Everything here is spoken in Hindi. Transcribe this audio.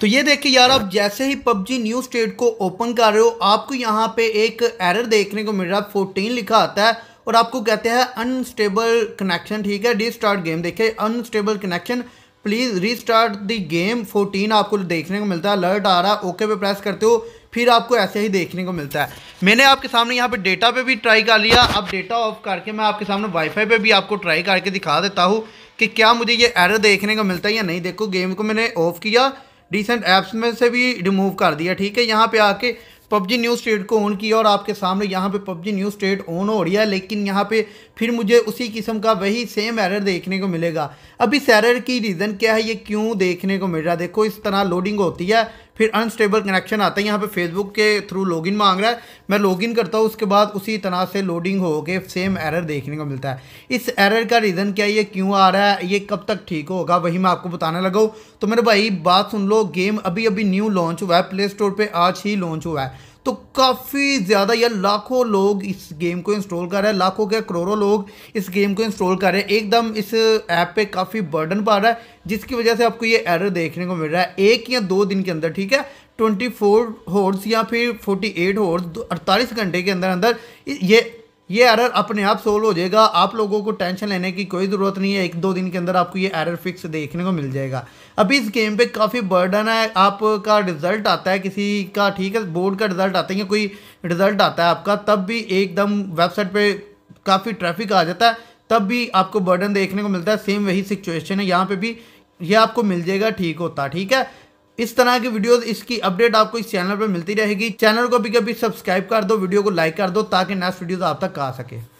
तो ये देखिए यार आप जैसे ही पबजी न्यू स्टेट को ओपन कर रहे हो आपको यहाँ पे एक एरर देखने को मिल रहा है फोर्टीन लिखा आता है और आपको कहते हैं अनस्टेबल कनेक्शन ठीक है रीस्टार्ट गेम देखिए unstable connection please restart the game 14 आपको देखने को मिलता है अलर्ट आ रहा है ओके पे प्रेस करते हो फिर आपको ऐसे ही देखने को मिलता है मैंने आपके सामने यहाँ पे डेटा पे भी ट्राई कर लिया अब डेटा ऑफ करके मैं आपके सामने वाईफाई पे भी आपको ट्राई करके दिखा देता हूँ कि क्या मुझे ये एरर देखने को मिलता है या नहीं देखो गेम को मैंने ऑफ़ किया रिसेंट ऐप्स में से भी रिमूव कर दिया ठीक है यहाँ पे आके पबजी न्यूज़ स्टेट को ऑन किया और आपके सामने यहाँ पे पबजी न्यूज़ स्टेट ऑन हो रही है लेकिन यहाँ पे फिर मुझे उसी किस्म का वही सेम एरर देखने को मिलेगा अभी इस एरर की रीज़न क्या है ये क्यों देखने को मिल रहा है देखो इस तरह लोडिंग होती है फिर अनस्टेबल कनेक्शन आता है यहाँ पे फेसबुक के थ्रू लॉगिन मांग रहा है मैं लॉगिन करता हूँ उसके बाद उसी तरह से लोडिंग हो के सेम एरर देखने को मिलता है इस एरर का रीज़न क्या ये क्यों आ रहा है ये कब तक ठीक होगा वही मैं आपको बताने लगा हूँ तो मेरे भाई बात सुन लो गेम अभी अभी न्यू लॉन्च हुआ है प्ले स्टोर पर आज ही लॉन्च हुआ है तो काफ़ी ज़्यादा या लाखों लोग इस गेम को इंस्टॉल कर रहे हैं लाखों के करोड़ों लोग इस गेम को इंस्टॉल कर रहे हैं एकदम इस ऐप पे काफ़ी बर्डन पा रहा है जिसकी वजह से आपको ये एरर देखने को मिल रहा है एक या दो दिन के अंदर ठीक है ट्वेंटी फोर या फिर फोर्टी एट हॉर्स अड़तालीस घंटे के अंदर अंदर ये ये एरर अपने आप सोल्व हो जाएगा आप लोगों को टेंशन लेने की कोई ज़रूरत नहीं है एक दो दिन के अंदर आपको ये एरर फिक्स देखने को मिल जाएगा अभी इस गेम पे काफ़ी बर्डन है आपका रिजल्ट आता है किसी का ठीक है बोर्ड का रिजल्ट आता है या कोई रिजल्ट आता है आपका तब भी एकदम वेबसाइट पर काफ़ी ट्रैफिक आ जाता है तब भी आपको बर्डन देखने को मिलता है सेम वही सिचुएशन है यहाँ पर भी ये आपको मिल जाएगा ठीक होता ठीक है इस तरह की वीडियोस इसकी अपडेट आपको इस चैनल पर मिलती रहेगी चैनल को भी कभी सब्सक्राइब कर दो वीडियो को लाइक कर दो ताकि नेक्स्ट वीडियोस आप तक आ सके